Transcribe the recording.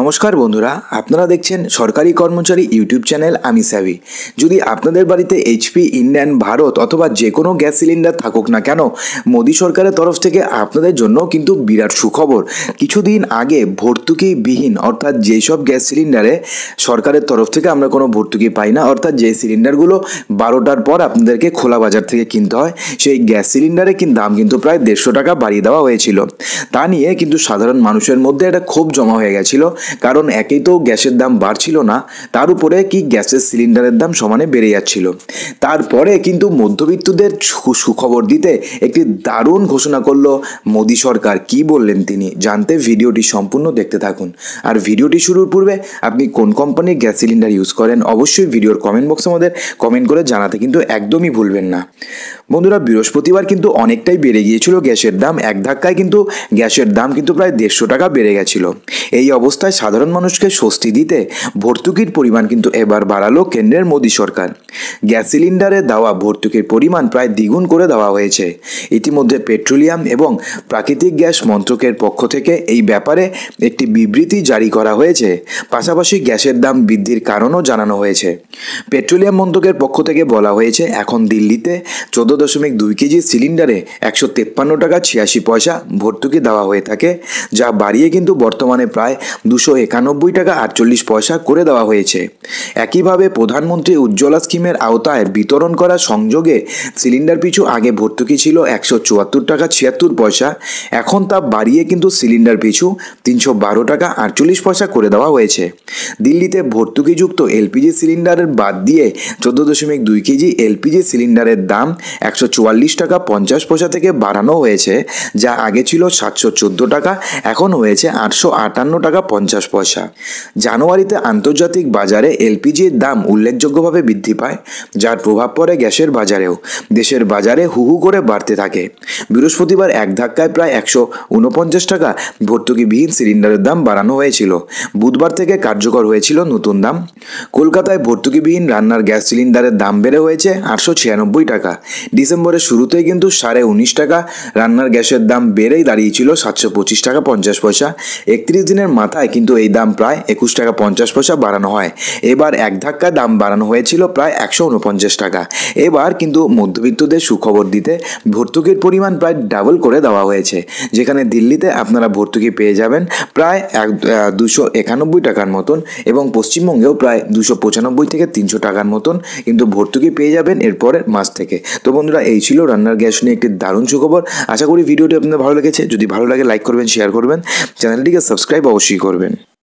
নমস্কার বন্ধুরা আপনারা দেখছেন সরকারি কর্মচারী ইউটিউব চ্যানেল আমি স্যাভি যদি আপনাদের বাড়িতে এইচপি ইন্ডিয়ান ভারত অথবা যে কোনো গ্যাস সিলিন্ডার থাকুক না কেন মোদী সরকারের তরফ থেকে আপনাদের জন্য কিন্তু বিরাট সুখবর কিছুদিন আগে ভর্তুকিবিহীন অর্থাৎ যেসব গ্যাস সিলিন্ডারে সরকারের তরফ থেকে আমরা কোনো ভর্তুকি পাই না অর্থাৎ যে সিলিন্ডারগুলো বারোটার পর আপনাদেরকে খোলা বাজার থেকে কিনতে হয় সেই গ্যাস সিলিন্ডারে কিন্তু দাম কিন্তু প্রায় দেড়শো টাকা বাড়িয়ে দেওয়া হয়েছিল তা নিয়ে কিন্তু সাধারণ মানুষের মধ্যে একটা খুব জমা হয়ে গেছিলো কারণ একেই তো গ্যাসের দাম বাড়ছিল না তার উপরে কি গ্যাসের সিলিন্ডারের দাম সমানে বেড়ে যাচ্ছিল তারপরে কিন্তু মধ্যবিত্তদের সুখবর দিতে একটি দারুণ ঘোষণা করলো মোদী সরকার কি বললেন তিনি জানতে ভিডিওটি সম্পূর্ণ দেখতে থাকুন আর ভিডিওটি শুরুর পূর্বে আপনি কোন কোম্পানির গ্যাস সিলিন্ডার ইউজ করেন অবশ্যই ভিডিওর কমেন্ট বক্সে আমাদের কমেন্ট করে জানাতে কিন্তু একদমই ভুলবেন না বন্ধুরা বৃহস্পতিবার কিন্তু অনেকটাই বেড়ে গিয়েছিল গ্যাসের দাম এক ধাক্কায় কিন্তু গ্যাসের দাম কিন্তু প্রায় দেড়শো টাকা বেড়ে গেছিল এই অবস্থায় ব্যবস্থায় সাধারণ মানুষকে স্বস্তি দিতে ভর্তুকির পরিমাণ কিন্তু এবার বাড়ালো কেন্দ্রের মোদী সরকার গ্যাস সিলিন্ডারে দেওয়া ভর্তুকির পরিমাণ প্রায় দ্বিগুণ করে দেওয়া হয়েছে ইতিমধ্যে পেট্রোলিয়াম এবং প্রাকৃতিক গ্যাস মন্ত্রকের পক্ষ থেকে এই ব্যাপারে একটি বিবৃতি জারি করা হয়েছে পাশাপাশি গ্যাসের দাম বৃদ্ধির কারণও জানানো হয়েছে পেট্রোলিয়াম মন্ত্রকের পক্ষ থেকে বলা হয়েছে এখন দিল্লিতে চোদ্দ দশমিক দুই কেজি সিলিন্ডারে একশো তেপ্পান্ন টাকা ছিয়াশি পয়সা ভর্তুকি দেওয়া হয়ে থাকে যা বাড়িয়ে কিন্তু বর্তমানে প্রায় দু দুশো একানব্বই টাকা আটচল্লিশ পয়সা করে দেওয়া হয়েছে একইভাবে প্রধানমন্ত্রী উজ্জ্বলা স্কিমের আওতায় বিতরণ করা সংযোগে সিলিন্ডার পিছু আগে ভর্তুকি ছিল একশো চুয়াত্তর টাকা ছিয়াত্তর পয়সা এখন তা বাড়িয়ে কিন্তু সিলিন্ডার পিছু তিনশো বারো টাকা আটচল্লিশ পয়সা করে দেওয়া হয়েছে দিল্লিতে ভর্তুকিযুক্ত এলপিজি সিলিন্ডারের বাদ দিয়ে চোদ্দ দশমিক দুই কেজি এলপিজি সিলিন্ডারের দাম একশো চুয়াল্লিশ টাকা পঞ্চাশ পয়সা থেকে বাড়ানো হয়েছে যা আগে ছিল সাতশো চোদ্দো টাকা এখন হয়েছে আটশো আটান্ন টাকা পঞ্চাশ পঞ্চাশ পয়সা জানুয়ারিতে আন্তর্জাতিক বাজারে এলপিজির দাম উল্লেখযোগ্যভাবে বৃদ্ধি পায় যার প্রভাব পড়ে গ্যাসের বাজারেও দেশের বাজারে হুহু করে বাড়তে থাকে বৃহস্পতিবার এক ধাক্কায় প্রায় একশো উনপঞ্চাশ টাকা ভর্তুকিবিহীন সিলিন্ডারের দাম বাড়ানো হয়েছিল বুধবার থেকে কার্যকর হয়েছিল নতুন দাম কলকাতায় ভর্তুকিবিহীন রান্নার গ্যাস সিলিন্ডারের দাম বেড়ে হয়েছে আটশো ছিয়ানব্বই টাকা ডিসেম্বরের শুরুতেই কিন্তু সাড়ে উনিশ টাকা রান্নার গ্যাসের দাম বেড়েই দাঁড়িয়েছিল সাতশো পঁচিশ টাকা পঞ্চাশ পয়সা একত্রিশ দিনের মাথায় কিন্তু এই দাম প্রায় একুশ টাকা পঞ্চাশ পয়সা বাড়ানো হয় এবার এক ধাক্কা দাম বাড়ানো হয়েছিল প্রায় একশো উনপঞ্চাশ টাকা এবার কিন্তু মধ্যবিত্তদের সুখবর দিতে ভর্তুকির পরিমাণ প্রায় ডাবল করে দেওয়া হয়েছে যেখানে দিল্লিতে আপনারা ভর্তুকি পেয়ে যাবেন প্রায় এক দুশো একানব্বই টাকার মতন এবং পশ্চিমবঙ্গেও প্রায় দুশো পঁচানব্বই থেকে তিনশো টাকার মতন কিন্তু ভর্তুকি পেয়ে যাবেন এরপরের মাস থেকে তো বন্ধুরা এই ছিল রান্নার গ্যাস নিয়ে একটি দারুণ সুখবর আশা করি ভিডিওটি আপনাদের ভালো লেগেছে যদি ভালো লাগে লাইক করবেন শেয়ার করবেন চ্যানেলটিকে সাবস্ক্রাইব অবশ্যই করবেন